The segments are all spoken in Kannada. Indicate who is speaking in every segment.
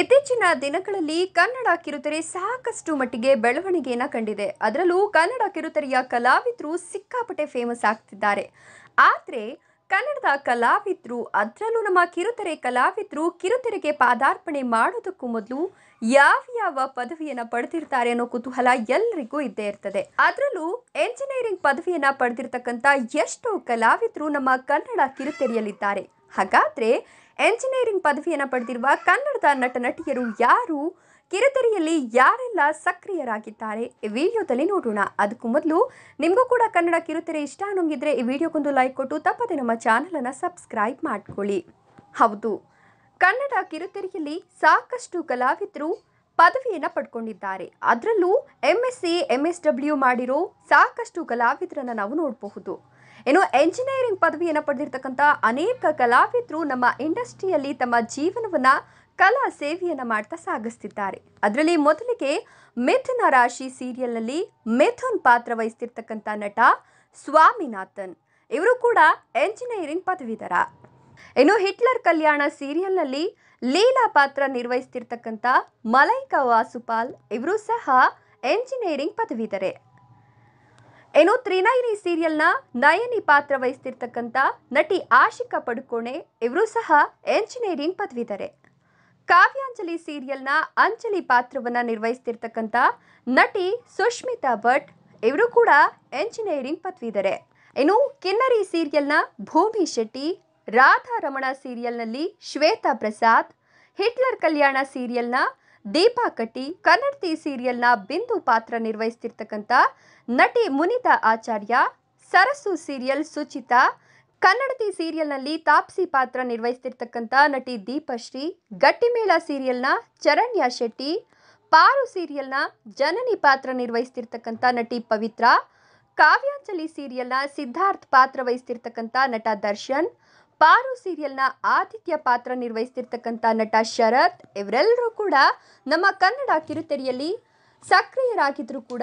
Speaker 1: ಇತ್ತೀಚಿನ ದಿನಗಳಲ್ಲಿ ಕನ್ನಡ ಕಿರುತೆರೆ ಸಾಕಷ್ಟು ಮಟ್ಟಿಗೆ ಬೆಳವಣಿಗೆಯನ್ನು ಕಂಡಿದೆ ಅದರಲ್ಲೂ ಕನ್ನಡ ಕಿರುತೆರೆಯ ಕಲಾವಿದರು ಸಿಕ್ಕಾಪಟ್ಟೆ ಫೇಮಸ್ ಆಗ್ತಿದ್ದಾರೆ ಆದರೆ ಕನ್ನಡದ ಕಲಾವಿದರು ಅದರಲ್ಲೂ ನಮ್ಮ ಕಿರುತೆರೆ ಕಲಾವಿದರು ಕಿರುತೆರೆಗೆ ಪಾದಾರ್ಪಣೆ ಮಾಡೋದಕ್ಕೂ ಮೊದಲು ಯಾವ ಯಾವ ಪದವಿಯನ್ನು ಪಡೆದಿರ್ತಾರೆ ಅನ್ನೋ ಕುತೂಹಲ ಎಲ್ಲರಿಗೂ ಇದ್ದೇ ಇರ್ತದೆ ಅದರಲ್ಲೂ ಎಂಜಿನಿಯರಿಂಗ್ ಪದವಿಯನ್ನು ಪಡೆದಿರ್ತಕ್ಕಂಥ ಎಷ್ಟೋ ಕಲಾವಿದರು ನಮ್ಮ ಕನ್ನಡ ಕಿರುತೆರೆಯಲ್ಲಿದ್ದಾರೆ ಹಾಗಾದ್ರೆ ಎಂಜಿನಿಯರಿಂಗ್ ಪದವಿಯನ್ನು ಪಡೆದಿರುವ ಕನ್ನಡದ ನಟ ನಟಿಯರು ಯಾರು ಕಿರುತೆರೆಯಲ್ಲಿ ಯಾರೆಲ್ಲ ಸಕ್ರಿಯರಾಗಿದ್ದಾರೆ ಈ ವಿಡಿಯೋದಲ್ಲಿ ನೋಡೋಣ ಅದಕ್ಕೂ ಮೊದಲು ನಿಮಗೂ ಕೂಡ ಕನ್ನಡ ಕಿರುತೆರೆ ಇಷ್ಟ ಅನ್ನೋಂಗಿದ್ರೆ ಈ ವಿಡಿಯೋಗೊಂದು ಲೈಕ್ ಕೊಟ್ಟು ತಪ್ಪದೆ ನಮ್ಮ ಚಾನಲನ್ನು ಸಬ್ಸ್ಕ್ರೈಬ್ ಮಾಡಿಕೊಳ್ಳಿ ಹೌದು ಕನ್ನಡ ಕಿರುತೆರೆಯಲ್ಲಿ ಸಾಕಷ್ಟು ಕಲಾವಿದರು ಪದವಿಯನ್ನು ಪಡ್ಕೊಂಡಿದ್ದಾರೆ ಅದರಲ್ಲೂ M S C M S W ಮಾಡಿರೋ ಸಾಕಷ್ಟು ಕಲಾವಿದರನ್ನು ನಾವು ನೋಡಬಹುದು ಏನು ಎಂಜಿನಿಯರಿಂಗ್ ಪದವಿಯನ್ನು ಪಡೆದಿರ್ತಕ್ಕಂಥ ಅನೇಕ ಕಲಾವಿದರು ನಮ್ಮ ಇಂಡಸ್ಟ್ರಿಯಲ್ಲಿ ತಮ್ಮ ಜೀವನವನ್ನು ಕಲಾ ಸೇವೆಯನ್ನು ಮಾಡ್ತಾ ಸಾಗಿಸ್ತಿದ್ದಾರೆ ಅದರಲ್ಲಿ ಮೊದಲಿಗೆ ಮಿಥುನ ರಾಶಿ ಸೀರಿಯಲ್ನಲ್ಲಿ ಮಿಥುನ್ ಪಾತ್ರ ವಹಿಸ್ತಿರ್ತಕ್ಕಂಥ ನಟ ಸ್ವಾಮಿನಾಥನ್ ಇವರು ಕೂಡ ಎಂಜಿನಿಯರಿಂಗ್ ಪದವೀಧರ ಇನ್ನು ಹಿಟ್ಲರ್ ಕಲ್ಯಾಣ ಸೀರಿಯಲ್ನಲ್ಲಿ ಲೀಲಾ ಪಾತ್ರ ನಿರ್ವಹಿಸ್ತಿರ್ತಕ್ಕಂಥ ಮಲೈಕಾ ವಾಸುಪಾಲ್ ಇವರು ಸಹ ಎಂಜಿನಿಯರಿಂಗ್ ಪದವೀಧರೆ ಏನು ತ್ರಿನಯನಿ ಸೀರಿಯಲ್ನ ನಯನಿ ಪಾತ್ರ ವಹಿಸ್ತಿರ್ತಕ್ಕಂಥ ನಟಿ ಆಶಿಕಾ ಪಡುಕೋಣೆ ಇವರು ಸಹ ಎಂಜಿನಿಯರಿಂಗ್ ಪದವೀಧರೆ ಕಾವ್ಯಾಂಜಲಿ ಸೀರಿಯಲ್ನ ಅಂಜಲಿ ಪಾತ್ರವನ್ನು ನಿರ್ವಹಿಸ್ತಿರ್ತಕ್ಕಂಥ ನಟಿ ಸುಷ್ಮಿತಾ ಭಟ್ ಇವರು ಕೂಡ ಎಂಜಿನಿಯರಿಂಗ್ ಪದವೀಧರೆ ಇನ್ನು ಕಿನ್ನರಿ ಸೀರಿಯಲ್ನ ಭೂಮಿ ಶೆಟ್ಟಿ ರಾಧಾ ರಮಣ ಸೀರಿಯಲ್ನಲ್ಲಿ ಶ್ವೇತಾ ಪ್ರಸಾದ್ ಹಿಟ್ಲರ್ ಕಲ್ಯಾಣ ಸೀರಿಯಲ್ನ ದೀಪಾ ಕಟ್ಟಿ ಕನ್ನಡತಿ ಸೀರಿಯಲ್ನ ಬಿಂದು ಪಾತ್ರ ನಿರ್ವಹಿಸ್ತಿರ್ತಕ್ಕಂಥ ನಟಿ ಮುನಿತಾ ಆಚಾರ್ಯ ಸರಸು ಸೀರಿಯಲ್ ಸುಚಿತಾ ಕನ್ನಡತಿ ಸೀರಿಯಲ್ನಲ್ಲಿ ತಾಪ್ಸಿ ಪಾತ್ರ ನಿರ್ವಹಿಸ್ತಿರ್ತಕ್ಕಂಥ ನಟಿ ದೀಪಶ್ರೀ ಗಟ್ಟಿಮೇಳ ಸೀರಿಯಲ್ನ ಚರಣ್ಯ ಶೆಟ್ಟಿ ಪಾರು ಸೀರಿಯಲ್ನ ಜನನಿ ಪಾತ್ರ ನಿರ್ವಹಿಸ್ತಿರ್ತಕ್ಕಂಥ ನಟಿ ಪವಿತ್ರ ಕಾವ್ಯಾಂಜಲಿ ಸೀರಿಯಲ್ನ ಸಿದ್ಧಾರ್ಥ್ ಪಾತ್ರ ವಹಿಸ್ತಿರ್ತಕ್ಕಂಥ ನಟ ದರ್ಶನ್ ಪಾರು ಸೀರಿಯಲ್ನ ಆತಿಥ್ಯ ಪಾತ್ರ ನಿರ್ವಹಿಸ್ತಿರ್ತಕ್ಕಂಥ ನಟ ಶರತ್ ಇವರೆಲ್ಲರೂ ಕೂಡ ನಮ್ಮ ಕನ್ನಡ ಕಿರುತೆರೆಯಲ್ಲಿ ಸಕ್ರಿಯರಾಗಿದ್ದರೂ ಕೂಡ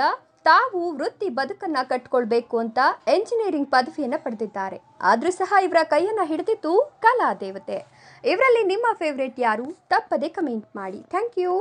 Speaker 1: ತಾವು ವೃತ್ತಿ ಬದುಕನ್ನು ಕಟ್ಕೊಳ್ಬೇಕು ಅಂತ ಎಂಜಿನಿಯರಿಂಗ್ ಪದವಿಯನ್ನು ಪಡೆದಿದ್ದಾರೆ ಆದರೂ ಸಹ ಇವರ ಕೈಯನ್ನು ಹಿಡಿದಿತ್ತು ಕಲಾ ದೇವತೆ ಇವರಲ್ಲಿ ನಿಮ್ಮ ಫೇವ್ರೇಟ್ ಯಾರು ತಪ್ಪದೆ ಕಮೆಂಟ್ ಮಾಡಿ ಥ್ಯಾಂಕ್ ಯು